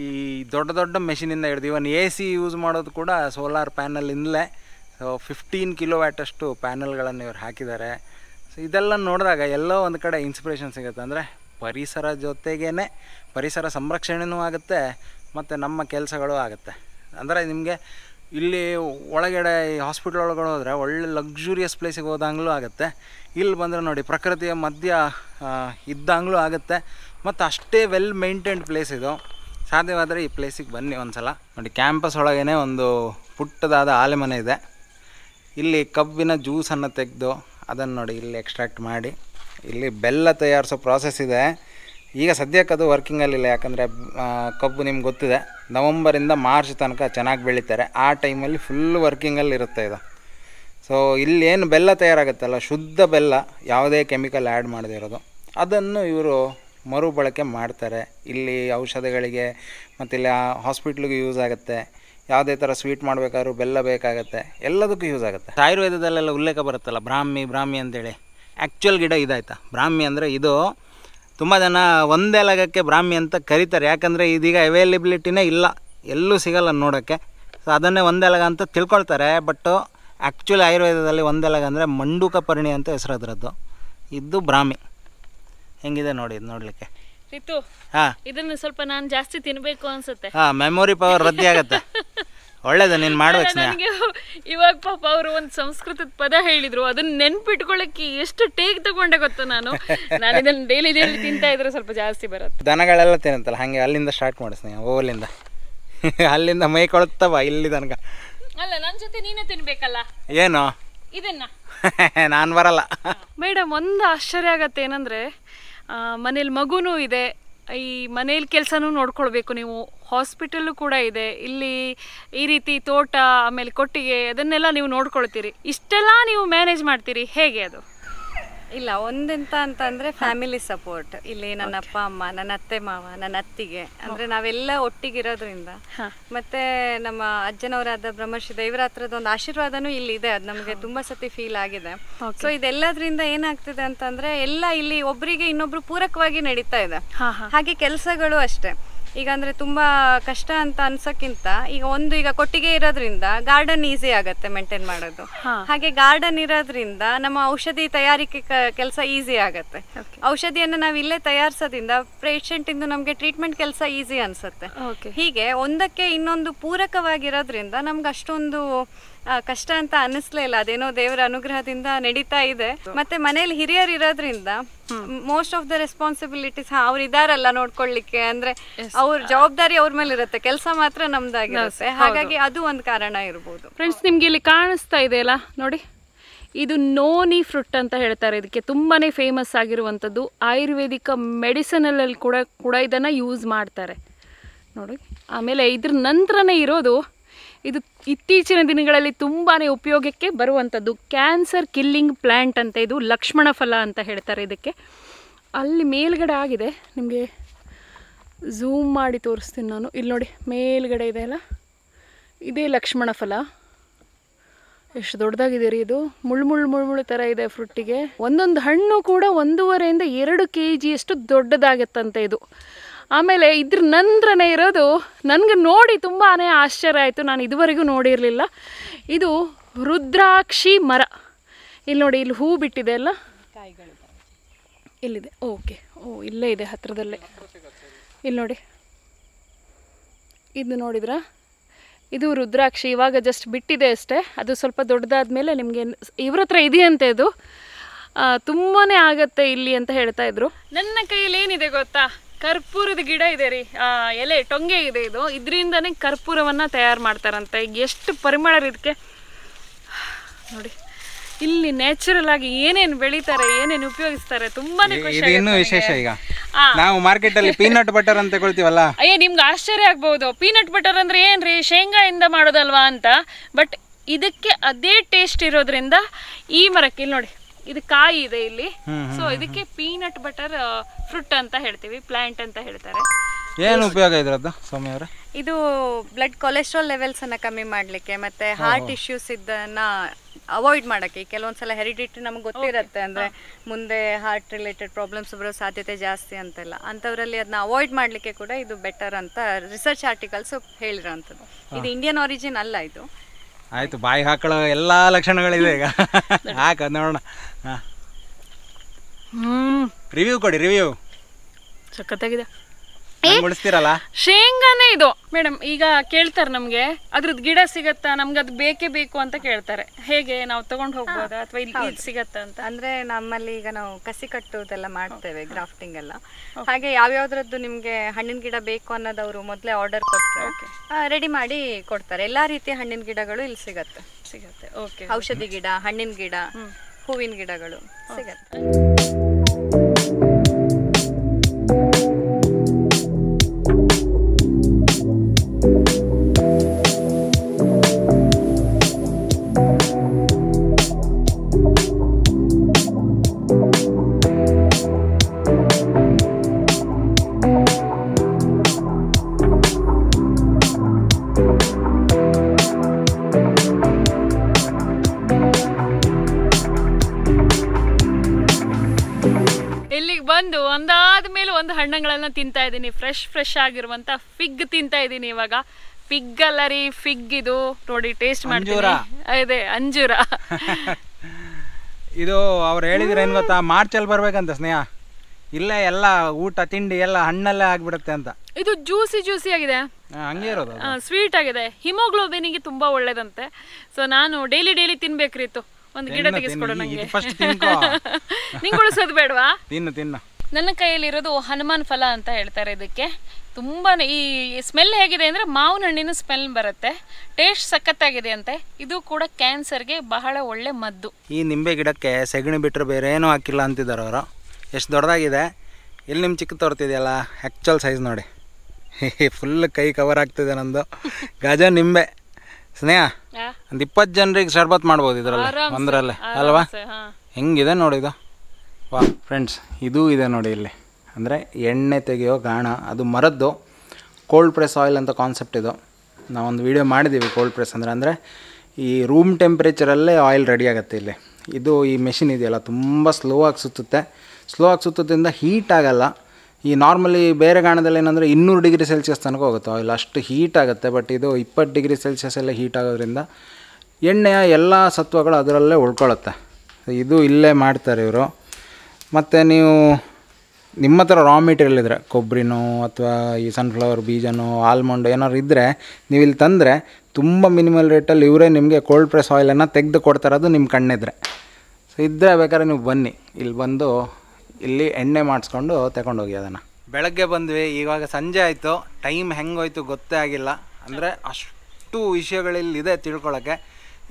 ಈ ದೊಡ್ಡ ದೊಡ್ಡ ಮೆಷಿನಿಂದ ಹಿಡಿದು ಇವನ್ ಎ ಸಿ ಯೂಸ್ ಮಾಡೋದು ಕೂಡ ಸೋಲಾರ್ ಪ್ಯಾನಲ್ಲಿಂದಲೇ ಸೊ ಫಿಫ್ಟೀನ್ ಕಿಲೋ ವ್ಯಾಟಷ್ಟು ಪ್ಯಾನಲ್ಗಳನ್ನು ಇವ್ರು ಹಾಕಿದ್ದಾರೆ ಸೊ ಇದೆಲ್ಲ ನೋಡಿದಾಗ ಎಲ್ಲೋ ಒಂದು ಕಡೆ ಇನ್ಸ್ಪಿರೇಷನ್ ಸಿಗುತ್ತೆ ಅಂದರೆ ಪರಿಸರ ಜೊತೆಗೇ ಪರಿಸರ ಸಂರಕ್ಷಣೆಯೂ ಆಗುತ್ತೆ ಮತ್ತು ನಮ್ಮ ಕೆಲಸಗಳು ಆಗುತ್ತೆ ಅಂದರೆ ನಿಮಗೆ ಇಲ್ಲಿ ಒಳಗಡೆ ಈ ಹಾಸ್ಪಿಟ್ಲ್ ಒಳಗಡೆ ಹೋದರೆ ಒಳ್ಳೆ ಲಕ್ಸುರಿಯಸ್ ಪ್ಲೇಸಿಗೆ ಹೋದಂಗ್ಲೂ ಆಗುತ್ತೆ ಇಲ್ಲಿ ಬಂದರೆ ನೋಡಿ ಪ್ರಕೃತಿಯ ಮಧ್ಯ ಇದ್ದಂಗ್ಲೂ ಆಗುತ್ತೆ ಮತ್ತು ಅಷ್ಟೇ ವೆಲ್ ಮೇಂಟೈನ್ಡ್ ಪ್ಲೇಸ್ ಇದು ಸಾಧ್ಯವಾದರೆ ಈ ಪ್ಲೇಸಿಗೆ ಬನ್ನಿ ಒಂದು ಸಲ ನೋಡಿ ಕ್ಯಾಂಪಸ್ ಒಳಗೇ ಒಂದು ಪುಟ್ಟದಾದ ಆಲೆಮನೆ ಇದೆ ಇಲ್ಲಿ ಕಬ್ಬಿನ ಜ್ಯೂಸನ್ನು ತೆಗೆದು ಅದನ್ನು ನೋಡಿ ಇಲ್ಲಿ ಎಕ್ಸ್ಟ್ರಾಕ್ಟ್ ಮಾಡಿ ಇಲ್ಲಿ ಬೆಲ್ಲ ತಯಾರಿಸೋ ಪ್ರಾಸೆಸ್ ಇದೆ ಈಗ ಸದ್ಯಕ್ಕೆ ಅದು ವರ್ಕಿಂಗಲ್ಲಿಲ್ಲ ಯಾಕಂದರೆ ಕಬ್ಬು ನಿಮ್ಗೆ ಗೊತ್ತಿದೆ ನವಂಬರಿಂದ ಮಾರ್ಚ್ ತನಕ ಚೆನ್ನಾಗಿ ಬೆಳೀತಾರೆ ಆ ಟೈಮಲ್ಲಿ ಫುಲ್ ವರ್ಕಿಂಗಲ್ಲಿ ಇರುತ್ತೆ ಇದು ಸೊ ಇಲ್ಲೇನು ಬೆಲ್ಲ ತಯಾರಾಗುತ್ತಲ್ಲ ಶುದ್ಧ ಬೆಲ್ಲ ಯಾವುದೇ ಕೆಮಿಕಲ್ ಆ್ಯಡ್ ಮಾಡದೇ ಇರೋದು ಅದನ್ನು ಇವರು ಮರುಬಳಕೆ ಮಾಡ್ತಾರೆ ಇಲ್ಲಿ ಔಷಧಗಳಿಗೆ ಮತ್ತು ಇಲ್ಲಿ ಹಾಸ್ಪಿಟ್ಲಿಗೆ ಯೂಸ್ ಆಗುತ್ತೆ ಯಾವುದೇ ಥರ ಸ್ವೀಟ್ ಮಾಡಬೇಕಾದ್ರೂ ಬೆಲ್ಲ ಬೇಕಾಗುತ್ತೆ ಎಲ್ಲದಕ್ಕೂ ಯೂಸ್ ಆಗುತ್ತೆ ಆಯುರ್ವೇದದಲ್ಲೆಲ್ಲ ಉಲ್ಲೇಖ ಬರುತ್ತಲ್ಲ ಬ್ರಾಹ್ಮಿ ಬ್ರಾಹ್ಮಿ ಅಂತೇಳಿ ಆ್ಯಕ್ಚುಯಲ್ ಗಿಡ ಇದಾಯ್ತಾ ಬ್ರಾಹ್ಮಿ ಅಂದರೆ ಇದು ತುಂಬ ಜನ ಒಂದೇ ಲಗಕ್ಕೆ ಬ್ರಾಹ್ಮಿ ಅಂತ ಕರೀತಾರೆ ಯಾಕಂದರೆ ಇದೀಗ ಅವೈಲೆಬಿಲಿಟಿನೇ ಇಲ್ಲ ಎಲ್ಲೂ ಸಿಗಲ್ಲ ನೋಡೋಕ್ಕೆ ಸೊ ಅದನ್ನೇ ಲಗ ಅಂತ ತಿಳ್ಕೊಳ್ತಾರೆ ಬಟ್ ಆ್ಯಕ್ಚುಲಿ ಆಯುರ್ವೇದದಲ್ಲಿ ಒಂದೇ ಲಗ ಅಂದರೆ ಮಂಡೂಕ ಪರ್ಣಿ ಅಂತ ಹೆಸರಾದ್ರದ್ದು ಇದು ಬ್ರಾಹ್ಮಿ ಹೆಂಗಿದೆ ನೋಡಿ ಇದು ನೋಡಲಿಕ್ಕೆ ಹಾಂ ಇದನ್ನು ಸ್ವಲ್ಪ ನಾನು ಜಾಸ್ತಿ ತಿನ್ನಬೇಕು ಅನ್ಸುತ್ತೆ ಹಾಂ ಮೆಮೊರಿ ಪವರ್ ರದ್ದಿ ಆಗುತ್ತೆ <laughs> ಒಳ್ಳೇದು ನೀನು ಮಾಡ್ಬೇಕು ನನಗೆ ಇವಾಗ ಪಾಪ ಅವರು ಒಂದು ಸಂಸ್ಕೃತದ ಪದ ಹೇಳಿದ್ರು ಅದನ್ನ ನೆನ್ಪಿಟ್ಕೊಳ್ಳಕ್ಕೆ ಎಷ್ಟು ಟೇಕ್ ತಗೊಂಡೆ ಗೊತ್ತಾ ನಾನು ನಾನು ಇದನ್ನು ಡೈಲಿ ಡೈಲಿ ತಿಂತಾ ಇದ್ರೆ ಸ್ವಲ್ಪ ಜಾಸ್ತಿ ಬರುತ್ತೆ ದನಗಳೆಲ್ಲ ತಿನ್ನತ್ತಲ್ಲ ಹಾಗೆ ಅಲ್ಲಿಂದ ಸ್ಟಾರ್ಟ್ ಮಾಡು ಓಲಿಂದ ಅಲ್ಲಿಂದ ಮೈ ಕೊಡುತ್ತಾ ಇಲ್ಲಿ ತನಕ ಅಲ್ಲ ನನ್ನ ಜೊತೆ ನೀನೇ ತಿನ್ಬೇಕಲ್ಲ ಏನು ಇದನ್ನ <laughs> ನಾನು ಬರಲ್ಲ ಮೇಡಮ್ ಒಂದು ಆಶ್ಚರ್ಯ ಆಗತ್ತೆ ಏನಂದ್ರೆ ಮನೇಲಿ ಮಗುನೂ ಇದೆ ಈ ಮನೇಲಿ ಕೆಲಸನೂ ನೋಡ್ಕೊಳ್ಬೇಕು ನೀವು ಹಾಸ್ಪಿಟಲ್ಲು ಕೂಡ ಇದೆ ಇಲ್ಲಿ ಈ ರೀತಿ ತೋಟ ಆಮೇಲೆ ಕೊಟ್ಟಿಗೆ ಅದನ್ನೆಲ್ಲ ನೀವು ನೋಡ್ಕೊಳ್ತೀರಿ ಇಷ್ಟೆಲ್ಲ ನೀವು ಮ್ಯಾನೇಜ್ ಮಾಡ್ತೀರಿ ಹೇಗೆ ಅದು ಇಲ್ಲ ಒಂದೆಂತ ಅಂತಂದ್ರೆ ಫ್ಯಾಮಿಲಿ ಸಪೋರ್ಟ್ ಇಲ್ಲಿ ನನ್ನ ಅಪ್ಪ ಅಮ್ಮ ನನ್ನ ಅತ್ತೆ ಮಾವ ನನ್ನ ಅತ್ತಿಗೆ ಅಂದ್ರೆ ನಾವೆಲ್ಲ ಒಟ್ಟಿಗಿರೋದ್ರಿಂದ ಮತ್ತೆ ನಮ್ಮ ಅಜ್ಜನವರಾದ ಬ್ರಹ್ಮರ್ಷಿ ದೇವರಾತ್ರದ ಒಂದು ಆಶೀರ್ವಾದನೂ ಇಲ್ಲಿ ಇದೆ ಅದು ನಮಗೆ ತುಂಬಾ ಸತಿ ಫೀಲ್ ಆಗಿದೆ ಸೊ ಇದೆಲ್ಲದ್ರಿಂದ ಏನಾಗ್ತಿದೆ ಅಂತಂದ್ರೆ ಎಲ್ಲ ಇಲ್ಲಿ ಒಬ್ಬರಿಗೆ ಇನ್ನೊಬ್ರು ಪೂರಕವಾಗಿ ನಡೀತಾ ಇದೆ ಹಾಗೆ ಕೆಲಸಗಳು ಅಷ್ಟೇ ಈಗ ಅಂದ್ರೆ ತುಂಬಾ ಕಷ್ಟ ಅಂತ ಅನ್ಸೋಕ್ಕಿಂತ ಈಗ ಒಂದು ಈಗ ಕೊಟ್ಟಿಗೆ ಇರೋದ್ರಿಂದ ಗಾರ್ಡನ್ ಈಸಿ ಆಗುತ್ತೆ ಮೇಂಟೈನ್ ಮಾಡೋದು ಹಾಗೆ ಗಾರ್ಡನ್ ಇರೋದ್ರಿಂದ ನಮ್ಮ ಔಷಧಿ ತಯಾರಿಕೆ ಕೆಲಸ ಈಸಿ ಆಗುತ್ತೆ ಔಷಧಿಯನ್ನು ನಾವು ಇಲ್ಲೇ ತಯಾರಿಸೋದ್ರಿಂದ ಇಂದ ನಮಗೆ ಟ್ರೀಟ್ಮೆಂಟ್ ಕೆಲಸ ಈಸಿ ಅನ್ಸುತ್ತೆ ಹೀಗೆ ಒಂದಕ್ಕೆ ಇನ್ನೊಂದು ಪೂರಕವಾಗಿರೋದ್ರಿಂದ ನಮ್ಗೆ ಅಷ್ಟೊಂದು ಕಷ್ಟ ಅಂತ ಅನ್ನಿಸ್ಲೇ ಇಲ್ಲ ಅದೇನೋ ದೇವರ ಅನುಗ್ರಹದಿಂದ ನಡೀತಾ ಇದೆ ಮತ್ತೆ ಮನೇಲಿ ಹಿರಿಯರು ಇರೋದ್ರಿಂದ ಮೋಸ್ಟ್ ಆಫ್ ದ ರೆಸ್ಪಾನ್ಸಿಬಿಲಿಟೀಸ್ ಅವ್ರು ಇದಾರಲ್ಲ ನೋಡ್ಕೊಳ್ಳಿಕ್ಕೆ ಅಂದ್ರೆ ಅವ್ರ ಜವಾಬ್ದಾರಿ ಅವ್ರ ಮೇಲೆ ಇರುತ್ತೆ ಕೆಲಸ ಮಾತ್ರ ನಮ್ದಾಗಿರುತ್ತೆ ಹಾಗಾಗಿ ಅದು ಒಂದು ಕಾರಣ ಇರಬಹುದು ಫ್ರೆಂಡ್ಸ್ ನಿಮ್ಗೆ ಇಲ್ಲಿ ಕಾಣಿಸ್ತಾ ಇದೆ ಅಲ್ಲ ನೋಡಿ ಇದು ನೋನಿ ಫ್ರುಟ್ ಅಂತ ಹೇಳ್ತಾರೆ ಇದಕ್ಕೆ ತುಂಬಾನೇ ಫೇಮಸ್ ಆಗಿರುವಂತದ್ದು ಆಯುರ್ವೇದಿಕ ಅಲ್ಲಿ ಕೂಡ ಕೂಡ ಇದನ್ನ ಯೂಸ್ ಮಾಡ್ತಾರೆ ನೋಡಿ ಆಮೇಲೆ ಇದ್ರ ನಂತರನೇ ಇರೋದು ಇದು ಇತ್ತೀಚಿನ ದಿನಗಳಲ್ಲಿ ತುಂಬಾ ಉಪಯೋಗಕ್ಕೆ ಬರುವಂಥದ್ದು ಕ್ಯಾನ್ಸರ್ ಕಿಲ್ಲಿಂಗ್ ಪ್ಲ್ಯಾಂಟ್ ಅಂತ ಇದು ಲಕ್ಷ್ಮಣ ಫಲ ಅಂತ ಹೇಳ್ತಾರೆ ಇದಕ್ಕೆ ಅಲ್ಲಿ ಮೇಲ್ಗಡೆ ಆಗಿದೆ ನಿಮಗೆ ಝೂಮ್ ಮಾಡಿ ತೋರಿಸ್ತೀನಿ ನಾನು ಇಲ್ಲಿ ನೋಡಿ ಮೇಲ್ಗಡೆ ಇದೆ ಅಲ್ಲ ಇದೇ ಲಕ್ಷ್ಮಣ ಫಲ ಎಷ್ಟು ದೊಡ್ಡದಾಗಿದೆ ರೀ ಇದು ಮುಳ್ಮುಳ್ ಮುಳ್ಮುಳು ಥರ ಇದೆ ಫ್ರುಟ್ಟಿಗೆ ಒಂದೊಂದು ಹಣ್ಣು ಕೂಡ ಒಂದೂವರೆಯಿಂದ ಎರಡು ಕೆ ಜಿಯಷ್ಟು ದೊಡ್ಡದಾಗತ್ತಂತೆ ಇದು ಆಮೇಲೆ ಇದ್ರ ನಂದ್ರನೇ ಇರೋದು ನನಗೆ ನೋಡಿ ತುಂಬಾ ಆಶ್ಚರ್ಯ ಆಯಿತು ನಾನು ಇದುವರೆಗೂ ನೋಡಿರಲಿಲ್ಲ ಇದು ರುದ್ರಾಕ್ಷಿ ಮರ ಇಲ್ಲಿ ನೋಡಿ ಇಲ್ಲಿ ಹೂ ಬಿಟ್ಟಿದೆ ಅಲ್ಲ ಇಲ್ಲಿದೆ ಓಕೆ ಓ ಇಲ್ಲೇ ಇದೆ ಹತ್ತಿರದಲ್ಲೇ ಇಲ್ಲಿ ನೋಡಿ ಇದು ನೋಡಿದ್ರ ಇದು ರುದ್ರಾಕ್ಷಿ ಇವಾಗ ಜಸ್ಟ್ ಬಿಟ್ಟಿದೆ ಅಷ್ಟೇ ಅದು ಸ್ವಲ್ಪ ದೊಡ್ಡದಾದ ಮೇಲೆ ನಿಮಗೆ ಇವ್ರ ಹತ್ರ ಇದೆಯಂತೆ ಅದು ತುಂಬಾ ಆಗತ್ತೆ ಇಲ್ಲಿ ಅಂತ ಹೇಳ್ತಾ ಇದ್ರು ನನ್ನ ಕೈಯಲ್ಲಿ ಏನಿದೆ ಗೊತ್ತಾ ಕರ್ಪೂರದ ಗಿಡ ಇದೆ ರೀ ಆ ಎಲೆ ಟೊಂಗೆ ಇದೆ ಇದು ಇದರಿಂದನೇ ಕರ್ಪೂರವನ್ನ ತಯಾರು ಮಾಡ್ತಾರಂತೆ ಎಷ್ಟು ಪರಿಮಳ ಇದಕ್ಕೆ ನೋಡಿ ಇಲ್ಲಿ ನ್ಯಾಚುರಲ್ ಆಗಿ ಏನೇನು ಬೆಳಿತಾರೆ ಏನೇನು ಉಪಯೋಗಿಸ್ತಾರೆ ತುಂಬಾನೇ ಖುಷಿ ವಿಶೇಷ ಈಗ ನಾವು ಮಾರ್ಕೆಟ್ ಅಲ್ಲಿ ಪೀನಟ್ ಬಟರ್ ಅಂತ ಕೊಳ್ತೀವಲ್ಲ ಅಯ್ಯ ನಿಮ್ಗೆ ಆಶ್ಚರ್ಯ ಆಗ್ಬಹುದು ಪೀನಟ್ ಬಟರ್ ಅಂದ್ರೆ ಏನ್ರಿ ಶೇಂಗಾಯಿಂದ ಮಾಡೋದಲ್ವಾ ಅಂತ ಬಟ್ ಇದಕ್ಕೆ ಅದೇ ಟೇಸ್ಟ್ ಇರೋದ್ರಿಂದ ಈ ಮರಕ್ಕೆ ಇಲ್ಲಿ ನೋಡಿ ಇದು ಕಾಯಿ ಇದೆ ಇಲ್ಲಿ ಸೊ ಇದಕ್ಕೆ ಪೀನಟ್ ಬಟರ್ ಫ್ರೂಟ್ ಅಂತ ಹೇಳ್ತೀವಿ ಪ್ಲಾಂಟ್ ಅಂತ ಹೇಳ್ತಾರೆ ಏನು ಉಪಯೋಗ ಇದು ಬ್ಲಡ್ ಕೊಲೆಸ್ಟ್ರಾಲ್ ಲೆವೆಲ್ಸ್ ಅನ್ನ ಕಮ್ಮಿ ಮಾಡ್ಲಿಕ್ಕೆ ಮತ್ತೆ ಹಾರ್ಟ್ ಇಶ್ಯೂಸ್ ಇದನ್ನ ಅವಾಯ್ಡ್ ಮಾಡಕ್ಕೆ ಕೆಲವೊಂದ್ಸಲ ಹೆರಿಡಿಟಿ ನಮ್ಗೆ ಗೊತ್ತಿರುತ್ತೆ ಅಂದ್ರೆ ಮುಂದೆ ಹಾರ್ಟ್ ರಿಲೇಟೆಡ್ ಪ್ರಾಬ್ಲಮ್ಸ್ ಬರೋ ಸಾಧ್ಯತೆ ಜಾಸ್ತಿ ಅಂತೆಲ್ಲ ಅಂತವರಲ್ಲಿ ಅದನ್ನ ಅವಾಯ್ಡ್ ಮಾಡ್ಲಿಕ್ಕೆ ಕೂಡ ಇದು ಬೆಟರ್ ಅಂತ ರಿಸರ್ಚ್ ಆರ್ಟಿಕಲ್ಸ್ ಹೇಳಿರೋ ಇದು ಇಂಡಿಯನ್ ಆರಿಜಿನ್ ಅಲ್ಲ ಇದು ಆಯ್ತು ಬಾಯಿ ಹಾಕೊಳ್ಳೋ ಎಲ್ಲ ಲಕ್ಷಣಗಳಿದೆ ಈಗ <laughs> ಹಾಕ ನೋಡೋಣ ಹಾಂ ರಿವ್ಯೂ ಕೊಡಿ ರಿವ್ಯೂ ಸಖತ್ತಾಗಿದೆ ಶೇಂಗಾನೇ ಇದು ಮೇಡಮ್ ಈಗ ಕೇಳ್ತಾರೆ ನಮ್ಗೆ ಅದ್ರದ್ ಗಿಡ ಸಿಗತ್ತಾ ನಮ್ಗೆ ಅದು ಬೇಕೇ ಬೇಕು ಅಂತ ಕೇಳ್ತಾರೆ ಹೇಗೆ ನಾವು ತಗೊಂಡ್ ಹೋಗ್ಬೋದಾ ಅಥವಾ ಇಲ್ಲಿ ಇದು ಅಂತ ಅಂದ್ರೆ ನಮ್ಮಲ್ಲಿ ಈಗ ನಾವು ಕಸಿ ಕಟ್ಟುವುದೆಲ್ಲ ಮಾಡ್ತೇವೆ ಗ್ರಾಫ್ಟಿಂಗ್ ಎಲ್ಲ ಹಾಗೆ ಯಾವ್ಯಾವ್ದ್ರದ್ದು ನಿಮ್ಗೆ ಹಣ್ಣಿನ ಗಿಡ ಬೇಕು ಅವರು ಮೊದಲೇ ಆರ್ಡರ್ ಕೊಟ್ಟರೆ ರೆಡಿ ಮಾಡಿ ಕೊಡ್ತಾರೆ ಎಲ್ಲಾ ರೀತಿಯ ಹಣ್ಣಿನ ಗಿಡಗಳು ಇಲ್ಲಿ ಸಿಗತ್ತೆ ಸಿಗತ್ತೆ ಓಕೆ ಔಷಧಿ ಗಿಡ ಹಣ್ಣಿನ ಗಿಡ ಹೂವಿನ ಗಿಡಗಳು ಸಿಗತ್ತೆ ತಿಂತಾ ಇದ್ದೀನಿ ಫ್ರೆಶ್ ಫ್ರೆಶ್ ಆಗಿರುವಂತ ಫಿಗ್ ತಿಂತಾ ಇದ್ದೀನಿ ಇವಾಗ ಫಿಗ್ ಅಲ್ಲ ರೀ ಫಿಗ್ ಇದು ನೋಡಿ ಟೇಸ್ಟ್ ಮಾಡ್ತೀನಿ ಇದೆ ಅಂಜೂರ <laughs> ಇದು ಅವ್ರು ಹೇಳಿದ್ರೆ ಏನು ಗೊತ್ತಾ ಮಾರ್ಚಲ್ಲಿ ಬರ್ಬೇಕಂತ ಸ್ನೇಹ ಇಲ್ಲ ಎಲ್ಲ ಊಟ ತಿಂಡಿ ಎಲ್ಲ ಹಣ್ಣಲ್ಲೇ ಆಗ್ಬಿಡುತ್ತೆ ಅಂತ ಇದು ಜ್ಯೂಸಿ ಜ್ಯೂಸಿ ಆಗಿದೆ ಹಂಗೆ ಇರೋದು ಸ್ವೀಟ್ ಆಗಿದೆ ಹಿಮೋಗ್ಲೋಬಿನಿಗೆ ತುಂಬಾ ಒಳ್ಳೇದಂತೆ ಸೊ ನಾನು ಡೈಲಿ ಡೈಲಿ ತಿನ್ಬೇಕ್ರಿತ್ತು ಒಂದು ಗಿಡ ತೆಗೆಸ್ಕೊಡೋಣ ಫಸ್ಟ್ ತಿನ್ಕೋ <laughs> ನಿಂಗೆ ಉಳಿಸೋದು ಬೇಡವಾ ತಿನ್ನು ತಿನ್ನು ನನ್ನ ಕೈಯಲ್ಲಿರೋದು ಹನುಮಾನ್ ಫಲ ಅಂತ ಹೇಳ್ತಾರೆ ಇದಕ್ಕೆ ತುಂಬ ಈ ಸ್ಮೆಲ್ ಹೇಗಿದೆ ಅಂದರೆ ಮಾವಿನ ಹಣ್ಣಿನ ಸ್ಮೆಲ್ ಬರುತ್ತೆ ಟೇಸ್ಟ್ ಸಖತ್ತಾಗಿದೆ ಅಂತೆ ಇದು ಕೂಡ ಕ್ಯಾನ್ಸರ್ಗೆ ಬಹಳ ಒಳ್ಳೆ ಮದ್ದು ಈ ನಿಂಬೆ ಗಿಡಕ್ಕೆ ಸೆಗಣಿ ಬಿಟ್ಟರೆ ಬೇರೆ ಏನೂ ಹಾಕಿಲ್ಲ ಅಂತಿದ್ದಾರೆ ಅವರು ಎಷ್ಟು ದೊಡ್ಡದಾಗಿದೆ ಇಲ್ಲಿ ನಿಮ್ಮ ಚಿಕ್ಕ ತೋರ್ತಿದೆಯಲ್ಲ ಆ್ಯಕ್ಚುಲ್ ಸೈಜ್ ನೋಡಿ ಫುಲ್ <laughs> ಕೈ ಕವರ್ ಆಗ್ತಿದೆ ನಂದು ಗಜ ನಿಂಬೆ ಸ್ನೇಹ ಒಂದು ಇಪ್ಪತ್ತು ಜನರಿಗೆ ಶರ್ಬತ್ ಮಾಡ್ಬೋದು ಇದರಲ್ಲಿ ಒಂದರಲ್ಲೇ ಅಲ್ವಾ ಹೆಂಗಿದೆ ನೋಡಿದು ವಾ ಫ್ರೆಂಡ್ಸ್ ಇದು ಇದೆ ನೋಡಿ ಇಲ್ಲಿ ಅಂದರೆ ಎಣ್ಣೆ ತೆಗೆಯೋ ಗಾಣ ಅದು ಮರದ್ದು ಕೋಲ್ಡ್ ಪ್ರೆಸ್ ಆಯಿಲ್ ಅಂತ ಕಾನ್ಸೆಪ್ಟ್ ಇದು ನಾವೊಂದು ವೀಡಿಯೋ ಮಾಡಿದ್ದೀವಿ ಕೋಲ್ಡ್ ಪ್ರೆಸ್ ಅಂದರೆ ಅಂದರೆ ಈ ರೂಮ್ ಟೆಂಪ್ರೇಚರಲ್ಲೇ ಆಯಿಲ್ ರೆಡಿ ಆಗುತ್ತೆ ಇಲ್ಲಿ ಇದು ಈ ಮೆಷಿನ್ ಇದೆಯಲ್ಲ ತುಂಬ ಸ್ಲೋ ಆಗಿ ಸುತ್ತುತ್ತೆ ಸ್ಲೋ ಆಗಿ ಸುತ್ತೋದ್ರಿಂದ ಹೀಟ್ ಆಗಲ್ಲ ಈ ನಾರ್ಮಲಿ ಬೇರೆ ಗಾಣದಲ್ಲಿ ಏನಂದರೆ ಇನ್ನೂರು ಡಿಗ್ರಿ ಸೆಲ್ಸಿಯಸ್ ತನಕ ಹೋಗುತ್ತೆ ಆಯಿಲ್ ಅಷ್ಟು ಹೀಟ್ ಆಗುತ್ತೆ ಬಟ್ ಇದು ಇಪ್ಪತ್ತು ಡಿಗ್ರಿ ಸೆಲ್ಸಿಯಸ್ ಎಲ್ಲ ಹೀಟ್ ಆಗೋದ್ರಿಂದ ಎಣ್ಣೆಯ ಎಲ್ಲ ಸತ್ವಗಳು ಅದರಲ್ಲೇ ಉಳ್ಕೊಳ್ಳುತ್ತೆ ಇದು ಇಲ್ಲೇ ಮಾಡ್ತಾರೆ ಇವರು ಮತ್ತು ನೀವು ನಿಮ್ಮ ಹತ್ರ ರಾ ಮೆಟೀರಿಯಲ್ ಇದ್ದರೆ ಕೊಬ್ಬರಿನೋ ಅಥವಾ ಈ ಸನ್ಫ್ಲವರ್ ಬೀಜನೋ ಆಲ್ಮಂಡ್ ಏನಾದ್ರು ಇದ್ದರೆ ನೀವು ಇಲ್ಲಿ ತಂದರೆ ತುಂಬ ಮಿನಿಮಲ್ ರೇಟಲ್ಲಿ ಇವರೇ ನಿಮಗೆ ಕೋಲ್ಡ್ ಪ್ರೆಸ್ ಆಯಿಲನ್ನು ತೆಗೆದು ಕೊಡ್ತಾರದು ನಿಮ್ಮ ಕಣ್ಣಿದ್ರೆ ಸೊ ಇದ್ದರೆ ಬೇಕಾದ್ರೆ ನೀವು ಬನ್ನಿ ಇಲ್ಲಿ ಬಂದು ಇಲ್ಲಿ ಎಣ್ಣೆ ಮಾಡಿಸ್ಕೊಂಡು ತಗೊಂಡೋಗಿ ಅದನ್ನು ಬೆಳಗ್ಗೆ ಬಂದ್ವಿ ಇವಾಗ ಸಂಜೆ ಆಯಿತು ಟೈಮ್ ಹೆಂಗೋಯ್ತು ಗೊತ್ತೇ ಆಗಿಲ್ಲ ಅಂದರೆ ಅಷ್ಟು ವಿಷಯಗಳಿಲ್ಲಿದೆ ತಿಳ್ಕೊಳ್ಳೋಕ್ಕೆ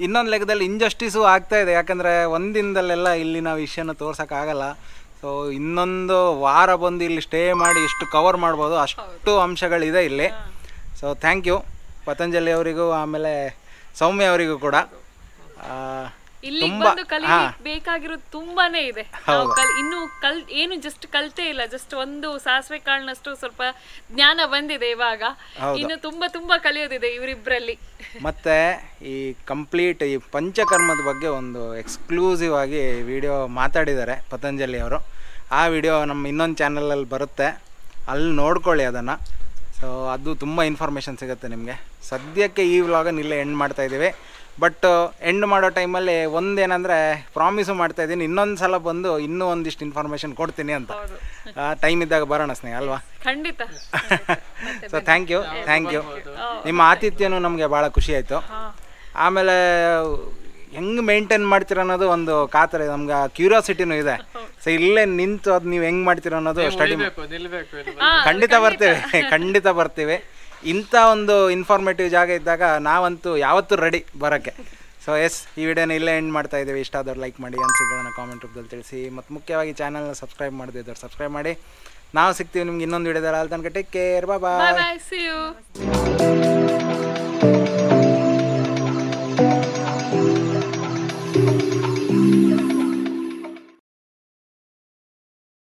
ಇನ್ನೊಂದು ಲೆಕ್ಕದಲ್ಲಿ ಇಂಜಸ್ಟಿಸು ಆಗ್ತಾ ಇದೆ ಯಾಕಂದರೆ ಒಂದಿನದಲ್ಲೆಲ್ಲ ಇಲ್ಲಿ ನಾವು ವಿಷಯನ ತೋರ್ಸೋಕ್ಕಾಗಲ್ಲ ಸೊ ಇನ್ನೊಂದು ವಾರ ಬಂದು ಇಲ್ಲಿ ಸ್ಟೇ ಮಾಡಿ ಎಷ್ಟು ಕವರ್ ಮಾಡ್ಬೋದು ಅಷ್ಟು ಅಂಶಗಳಿದೆ ಇಲ್ಲಿ ಸೊ ಥ್ಯಾಂಕ್ ಯು ಪತಂಜಲಿ ಅವರಿಗೂ ಆಮೇಲೆ ಸೌಮ್ಯ ಅವರಿಗೂ ಕೂಡ ಇಲ್ಲಿಗೆ ಒಂದು ಕಲಿಯಲಿಕ್ಕೆ ಬೇಕಾಗಿರೋದು ತುಂಬಾನೇ ಇದೆ ನಾವು ಇನ್ನು ಕಲ್ ಏನು ಜಸ್ಟ್ ಕಲ್ತೇ ಇಲ್ಲ ಜಸ್ಟ್ ಒಂದು ಸಾಸಿವೆ ಕಾಳಿನಷ್ಟು ಸ್ವಲ್ಪ ಜ್ಞಾನ ಬಂದಿದೆ ಇವಾಗ ಇನ್ನು ತುಂಬಾ ತುಂಬಾ ಕಲಿಯೋದಿದೆ ಇವರಿಬ್ಬರಲ್ಲಿ ಮತ್ತೆ ಈ ಕಂಪ್ಲೀಟ್ ಈ ಪಂಚಕರ್ಮದ ಬಗ್ಗೆ ಒಂದು ಎಕ್ಸ್ಕ್ಲೂಸಿವ್ ಆಗಿ ವಿಡಿಯೋ ಮಾತಾಡಿದ್ದಾರೆ ಪತಂಜಲಿ ಅವರು ಆ ವಿಡಿಯೋ ನಮ್ಮ ಇನ್ನೊಂದು ಚಾನಲಲ್ಲಿ ಬರುತ್ತೆ ಅಲ್ಲಿ ನೋಡ್ಕೊಳ್ಳಿ ಅದನ್ನು ಸೊ ಅದು ತುಂಬ ಇನ್ಫಾರ್ಮೇಷನ್ ಸಿಗುತ್ತೆ ನಿಮಗೆ ಸದ್ಯಕ್ಕೆ ಈ ವ್ಲಾಗನ್ನು ಇಲ್ಲೇ ಎಂಡ್ ಮಾಡ್ತಾ ಇದ್ದೀವಿ ಬಟ್ ಎಂಡ್ uh, ಮಾಡೋ ಟೈಮಲ್ಲಿ ಒಂದೇನಂದರೆ ಪ್ರಾಮಿಸು ಇದ್ದೀನಿ ಇನ್ನೊಂದು ಸಲ ಬಂದು ಇನ್ನೂ ಒಂದಿಷ್ಟು ಇನ್ಫಾರ್ಮೇಷನ್ ಕೊಡ್ತೀನಿ ಅಂತ ಟೈಮ್ ಇದ್ದಾಗ ಬರೋಣ ಸ್ನೇಹ ಅಲ್ವಾ ಖಂಡಿತ so thank you thank you ನಿಮ್ಮ ಆತಿಥ್ಯನೂ ನಮಗೆ ಭಾಳ ಖುಷಿ ಆಯಿತು ಆಮೇಲೆ ಹೆಂಗೆ ಮೇಂಟೈನ್ ಮಾಡ್ತೀರ ಅನ್ನೋದು ಒಂದು ಕಾತರ ನಮ್ಗೆ ಕ್ಯೂರಿಯಾಸಿಟಿನೂ ಇದೆ ಸೊ ಇಲ್ಲೇ ನಿಂತು ಅದು ನೀವು ಹೆಂಗೆ ಮಾಡ್ತೀರ ಅನ್ನೋದು ಸ್ಟಡಿ ಖಂಡಿತ ಬರ್ತೀವಿ ಖಂಡಿತ ಬರ್ತೀವಿ ಇಂಥ ಒಂದು ಇನ್ಫಾರ್ಮೇಟಿವ್ ಜಾಗ ಇದ್ದಾಗ ನಾವಂತೂ ಯಾವತ್ತೂ ರೆಡಿ ಬರೋಕ್ಕೆ ಸೊ ಎಸ್ ಈ ವಿಡಿಯೋನ ಇಲ್ಲೇ ಎಂಡ್ ಮಾಡ್ತಾ ಇದ್ದೀವಿ ಇಷ್ಟ ಆದವ್ರು ಲೈಕ್ ಮಾಡಿ ಅನಿಸಿಕೆಗಳನ್ನ ಕಾಮೆಂಟ್ ರೂಪದಲ್ಲಿ ತಿಳಿಸಿ ಮತ್ತು ಮುಖ್ಯವಾಗಿ ಚಾನಲ್ನ ಸಬ್ಸ್ಕ್ರೈಬ್ ಮಾಡಿದ್ದವ್ರು ಸಬ್ಸ್ಕ್ರೈಬ್ ಮಾಡಿ ನಾವು ಸಿಗ್ತೀವಿ ನಿಮ್ಗೆ ಇನ್ನೊಂದು ವಿಡಿಯೋದಲ್ಲಿ ಅಲ್ಲಿ ತನಕ ಟೇಕ್ ಕೇರ್ ಬಾಯ್ ಬಾಯ್